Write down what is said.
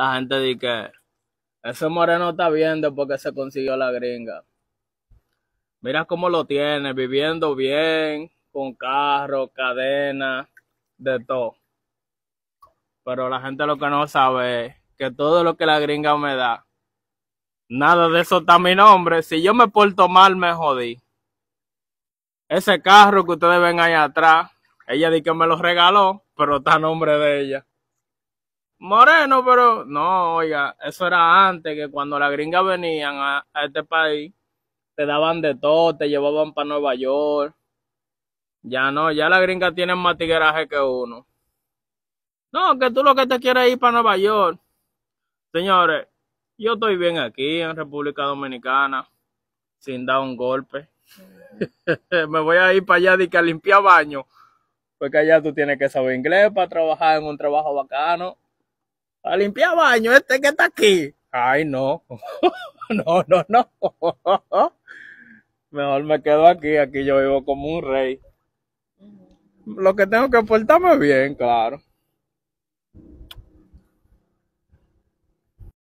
la gente dice que ese moreno está viendo porque se consiguió la gringa. Mira cómo lo tiene, viviendo bien, con carro, cadena, de todo. Pero la gente lo que no sabe es que todo lo que la gringa me da, nada de eso está a mi nombre. Si yo me porto mal, me jodí. Ese carro que ustedes ven ahí atrás, ella dice que me lo regaló, pero está a nombre de ella moreno, pero no, oiga, eso era antes que cuando las gringas venían a, este país, te daban de todo, te llevaban para Nueva York. Ya no, ya las gringas tienen más tigueraje que uno. No, que tú lo que te quieres es ir para Nueva York. Señores, yo estoy bien aquí en República Dominicana, sin dar un golpe. Me voy a ir para allá de que a limpiar baño, porque allá tú tienes que saber inglés para trabajar en un trabajo bacano a limpiar baño este que está aquí. Ay, no. no, no, no. Mejor me quedo aquí, aquí yo vivo como un rey. Lo que tengo que portarme bien, claro.